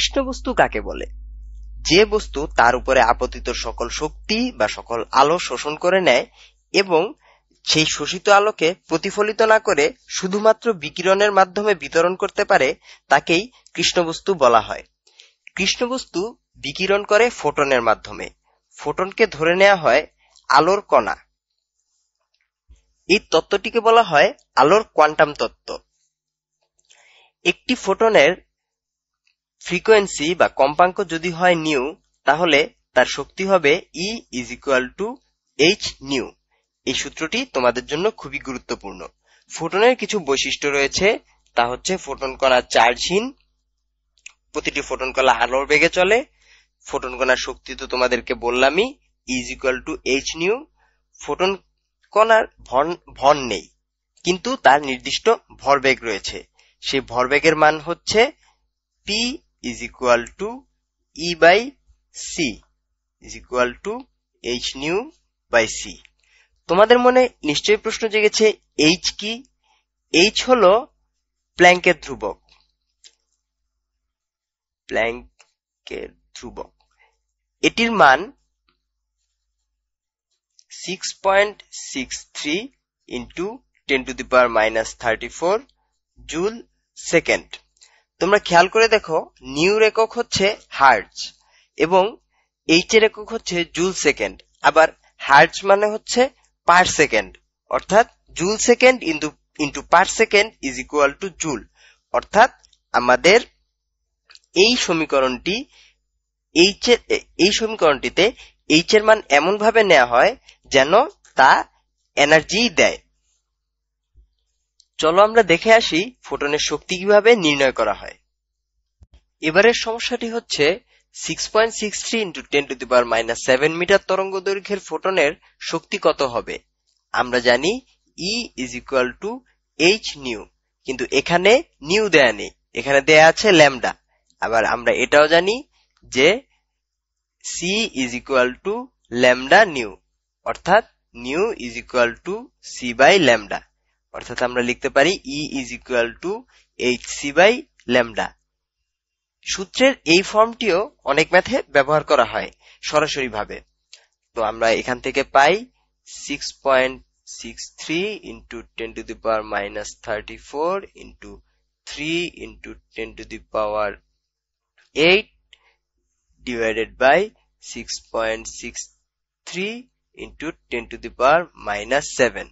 কৃষ্ণ বস্তু কাকে বলে যে বস্তু তার উপরে আপতিত সকল শক্তি বা সকল আলো শোষণ করে নেয় এবং সেই শোষিত আলোকে প্রতিফলিত না করে শুধুমাত্র বিকিরণের মাধ্যমে বিতরণ করতে পারে তাকেই কৃষ্ণবস্তু বলা হয় কৃষ্ণবস্তু বিকিরণ করে ফোটনের মাধ্যমে ফোটনকে ধরে নেওয়া হয় আলোর কণা এই তত্ত্বটিকে বলা হয় আলোর কোয়ান্টাম তত্ত্ব একটি ফোটনের ফ্রিকোয়েন্সি বা কম্পাঙ্ক যদি হয় নিউ তাহলে তার শক্তি হবে E is equal to H nu এই সূত্রটি তোমাদের জন্য খুবই গুরুত্বপূর্ণ ফোটনের কিছু বৈশিষ্ট্য রয়েছে তা হচ্ছে ফোটন কণা চার্জহীন প্রতিটি ফোটন কলা আলোর বেগে চলে ফোটন কণার শক্তি তো তোমাদেরকে বললামই is equal to H nu photon কণার ভর নেই কিন্তু তার নির্দিষ্ট ভরবেগ রয়েছে সেই ভরবেগের মান হচ্ছে p is equal to E by C is equal to H nu by C তোমাদের মনে নিশ্চয়ই প্রশ্ন জেগেছে এইচ কি এইচ হল প্ল্যাঙ্কের ধ্রুবক প্ল্যাঙ্কের ধ্রুবক এটির মান six point six three into ten to the power minus thirty four joule second তোমরা খেয়াল করে দেখো নিউ একক হচ্ছে হার্জ এবং এইচের একক হচ্ছে জুল সেকেন্ড আবার হার্জ মানে হচ্ছে পার সেকেন্ড অর্থাৎ joule second into into per second is equal to joule অর্থাৎ আমাদের এই সমীকরণটি এইচের এই সমীকরণটিতে এইচ এর মান এমন ভাবে নেওয়া হয় যেন তা এনার্জি দেয় চলো আমরা দেখে আসি ফোটনের শক্তি কিভাবে নির্ণয় করা হয় এবারের সমস্যাটি হচ্ছে six point six three into ten to the power minus seven metre তরঙ্গ দৈর্ঘ্যের ফোটনের শক্তি কত হবে আমরা জানি E is equal to H nu কিন্তু এখানে নিউ দেয়া নেই এখানে দেয়া আছে ল্যামডা আবার আমরা এটাও জানি যে c is equal to lambda nu অর্থাৎ nu is equal to c by lambda অর্থাৎ আমরা লিখতে পারি E is equal to h c by lambda সূত্রের এই ফর্মটিও অনেক ম্যাথে ব্যবহার করা হয় সরাসরি ভাবে তো আমরা এখান থেকে পাই six point six three into ten to the power minus thirty four into three into ten to the power eight divided by six point six three into ten to the power minus seven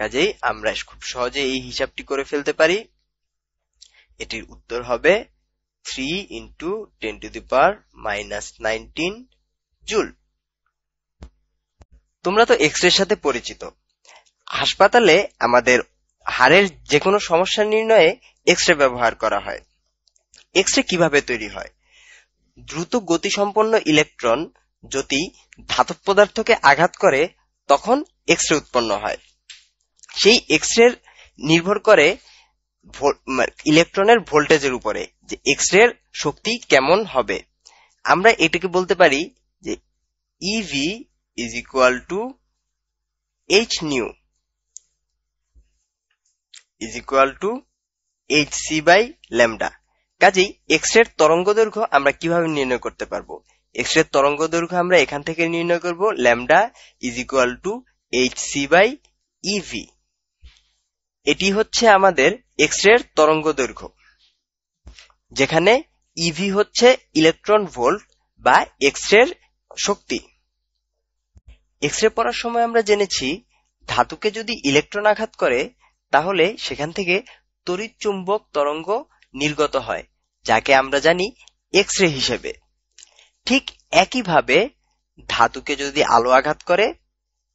কাজেই আমরা খুব সহজে এই হিসাবটি করে ফেলতে পারি এটির উত্তর হবে three into ten to the power minus nineteen joule তোমরা তো এক্স রে সাথে পরিচিত হাসপাতালে আমাদের হাড়ের যে কোনো সমস্যা নির্ণয়ে এক্স রে ব্যবহার করা হয় এক্স রে কিভাবে তৈরি হয় দ্রুত গতিসম্পন্ন ইলেকট্রন যদি ধাতব পদার্থকে আঘাত করে তখন এক্স রে উৎপন্ন হয় সেই এক্স রে নির্ভর করে ইলেকট্রনের ভোল্টেজের উপরে যে এক্স রে শক্তি কেমন হবে আমরা এটাকে বলতে পারি যে eV is equal to H nu is equal to h c by lambda কাজেই এক্স রের তরঙ্গ দৈর্ঘ্য আমরা কিভাবে নির্ণয় করতে পারবো এক্স রের তরঙ্গ দৈর্ঘ্য আমরা এখান থেকে নির্ণয় করব lambda is equal to h c by eV এটি হচ্ছে আমাদের এক্স-রের দৈর্ঘ্য যেখানে ইভি e হচ্ছে ইলেকট্রন ভোল্ট বা এক্স-রের শক্তি এক্স-রে পড়ার সময় আমরা জেনেছি ধাতুকে যদি ইলেকট্রন আঘাত করে তাহলে সেখান থেকে তড়িৎ চুম্বক তরঙ্গ নির্গত হয় যাকে আমরা জানি এক্স-রে হিসেবে ঠিক একইভাবে ধাতুকে যদি আলো আঘাত করে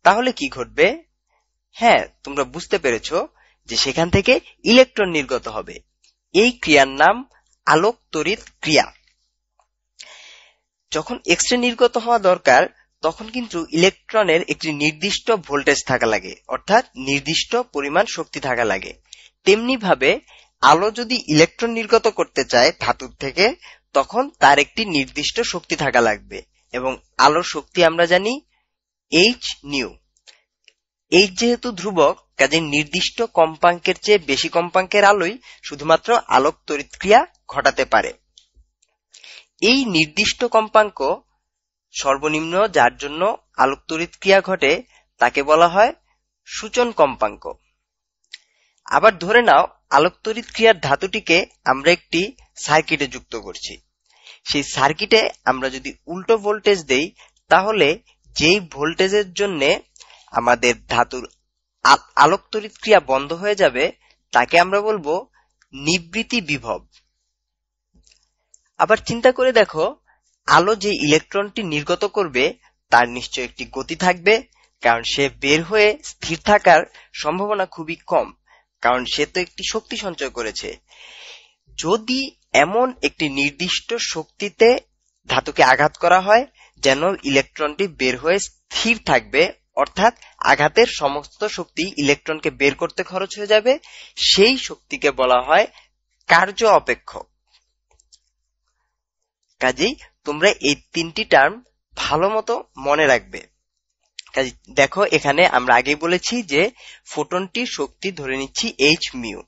তাহলে কি ঘটবে হ্যাঁ তোমরা বুঝতে পেরেছো যে সেখান থেকে ইলেকট্রন নির্গত হবে এই ক্রিয়ার নাম আলোক তরিত ক্রিয়া যখন এক্স রে নির্গত হওয়া দরকার তখন কিন্তু ইলেকট্রনের একটি নির্দিষ্ট ভোল্টেজ থাকা লাগে অর্থাৎ নির্দিষ্ট পরিমাণ শক্তি থাকা লাগে তেমনি ভাবে আলো যদি ইলেকট্রন নির্গত করতে চায় ধাতুর থেকে তখন তার একটি নির্দিষ্ট শক্তি থাকা লাগবে এবং আলোর শক্তি আমরা জানি এইচ নিউ এইচ যেহেতু ধ্রুবক কাজে নির্দিষ্ট কম্পাঙ্কের চেয়ে বেশি কম্পাঙ্কের আলোই শুধুমাত্র আলোক তরিতক্রিয়া ঘটাতে পারে এই নির্দিষ্ট কম্পাঙ্ক সর্বনিম্ন যার জন্য আলোক তরিতক্রিয়া ঘটে তাকে বলা হয় সূচন কম্পাঙ্ক আবার ধরে নাও আলোক তরিতক্রিয়ার ক্রিয়ার ধাতুটিকে আমরা একটি সার্কিটে যুক্ত করছি সেই সার্কিটে আমরা যদি উল্টো ভোল্টেজ দেই তাহলে যেই ভোল্টেজের জন্য আমাদের ধাতুর আলোক তড়িৎ ক্রিয়া বন্ধ হয়ে যাবে তাকে আমরা বলবো নিবৃতি বিভব আবার চিন্তা করে দেখো আলো যে ইলেকট্রনটি নির্গত করবে তার নিশ্চয় একটি গতি থাকবে কারণ সে বের হয়ে স্থির থাকার সম্ভাবনা খুবই কম কারণ সে তো একটি শক্তি সঞ্চয় করেছে যদি এমন একটি নির্দিষ্ট শক্তিতে ধাতুকে আঘাত করা হয় যেন ইলেকট্রনটি বের হয়ে স্থির থাকবে অর্থাৎ আঘাতের সমস্ত শক্তি ইলেকট্রনকে বের করতে খরচ হয়ে যাবে সেই শক্তিকে বলা হয় কার্য অপেক্ষক কাজেই তোমরা এই তিনটি টার্ম ভালো মতো মনে রাখবে দেখো এখানে আমরা আগে বলেছি যে ফোটনটি শক্তি ধরে নিচ্ছি এইচ মিউ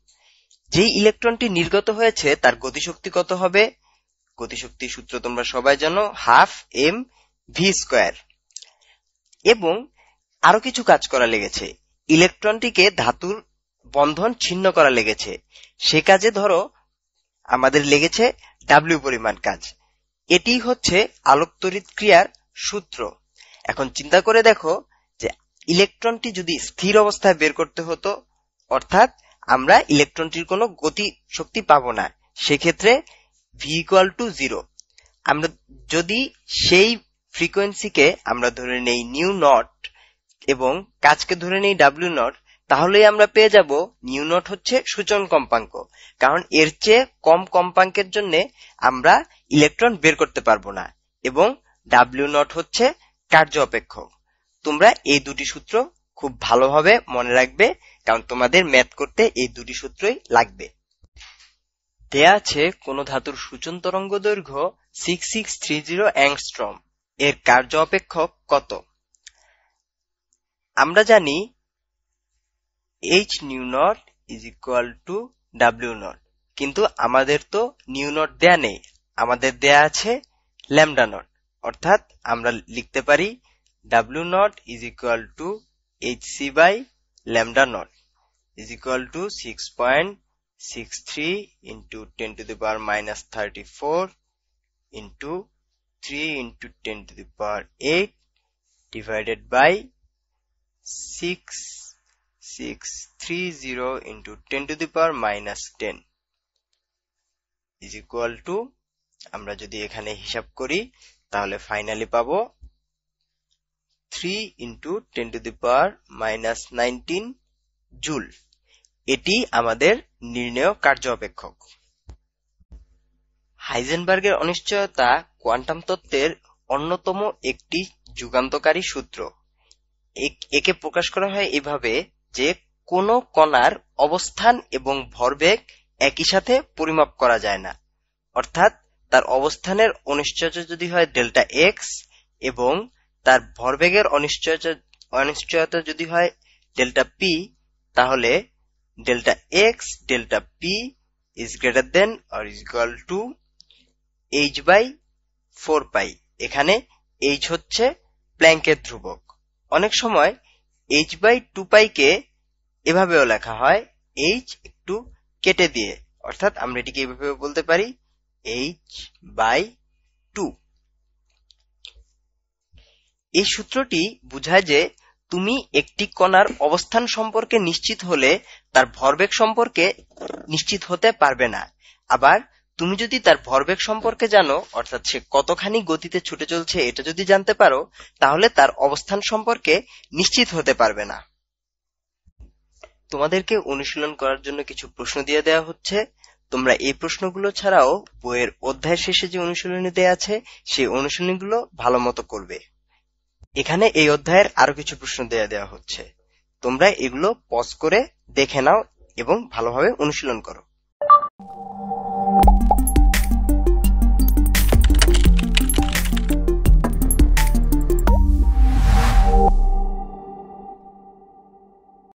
যেই ইলেকট্রনটি নির্গত হয়েছে তার গতিশক্তি কত হবে গতিশক্তি সূত্র তোমরা সবাই জানো হাফ এম ভি স্কোয়ার এবং আরো কিছু কাজ করা লেগেছে ইলেকট্রনটিকে ধাতুর বন্ধন ছিন্ন করা লেগেছে সে কাজে ধরো আমাদের লেগেছে ডাব্লিউ পরিমাণ কাজ এটি হচ্ছে আলোক ক্রিয়ার সূত্র এখন চিন্তা করে দেখো যে ইলেকট্রনটি যদি স্থির অবস্থায় বের করতে হতো অর্থাৎ আমরা ইলেকট্রনটির কোনো গতি শক্তি পাবো না সেক্ষেত্রে ভি ইকুয়াল টু জিরো আমরা যদি সেই ফ্রিকোয়েন্সিকে আমরা ধরে নেই নিউ নট এবং কাজকে ধরে নেই ডাব্লিউ নট তাহলেই আমরা পেয়ে যাব নিউ নট হচ্ছে সূচন কম্পাঙ্ক কারণ এর চেয়ে কম কম্পাঙ্কের জন্য আমরা ইলেকট্রন বের করতে পারবো না এবং ডাব্লিউ নট হচ্ছে কার্য অপেক্ষক তোমরা এই দুটি সূত্র খুব ভালোভাবে মনে রাখবে কারণ তোমাদের ম্যাথ করতে এই দুটি সূত্রই লাগবে দেয়া আছে কোন ধাতুর সূচন তরঙ্গ দৈর্ঘ্য six six three zero angstrom এর কার্য অপেক্ষক কত আমরা জানি h nu nought is equal to W nought কিন্তু আমাদের তো নিউ নট দেয়া নেই আমাদের দেয়া আছে ল্যামডা নট অর্থাৎ আমরা লিখতে পারি W nought is equal to h c by lambda nought is equal to six point six three into ten to the power minus thirty four into three into ten to the power eight divided by six six three zero into ten to the power minus ten is equal to আমরা যদি এখানে হিসাব করি তাহলে finally পাব three into ten to the power minus nineteen joule এটি আমাদের নির্ণয় কার্য অপেক্ষক হাইজেনবার্গের অনিশ্চয়তা কোয়ান্টাম তত্ত্বের অন্যতম একটি যুগান্তকারী সূত্র একে প্রকাশ করা হয় এভাবে যে কোন কণার অবস্থান এবং ভরবেগ একই সাথে পরিমাপ করা যায় না অর্থাৎ তার অবস্থানের অনিশ্চয়তা যদি হয় ডেল্টা এক্স এবং তার ভরবেগের অনিশ্চয়তা যদি হয় ডেল্টা পি তাহলে delta x delta p is greater than or is equal to h by four pi এখানে এইচ হচ্ছে প্ল্যাঙ্কের ধ্রুবক অনেক সময় এইচ বাই টু পাই কে এভাবেও লেখা হয় এইচ একটু কেটে দিয়ে অর্থাৎ আমরা এটিকে এভাবে বলতে পারি এইচ বাই টু এই সূত্রটি বোঝায় যে তুমি একটি কণার অবস্থান সম্পর্কে নিশ্চিত হলে তার ভরবেগ সম্পর্কে নিশ্চিত হতে পারবে না আবার তুমি যদি তার ভরবেগ সম্পর্কে জানো, অর্থাৎ সে কতখানি গতিতে ছুটে চলছে এটা যদি জানতে পারো, তাহলে তার অবস্থান সম্পর্কে নিশ্চিত হতে পারবে না। তোমাদেরকে অনুশীলন করার জন্য কিছু প্রশ্ন দিয়ে দেওয়া হচ্ছে তোমরা এই প্রশ্নগুলো ছাড়াও বইয়ের অধ্যায় শেষে যে অনুশীলনী দেয়া আছে সেই অনুশীলনীগুলো ভালো মতো করবে এখানে এই অধ্যায়ের আরো কিছু প্রশ্ন দেয়া দেওয়া হচ্ছে তোমরা এগুলো পজ করে দেখে নাও এবং ভালোভাবে অনুশীলন করো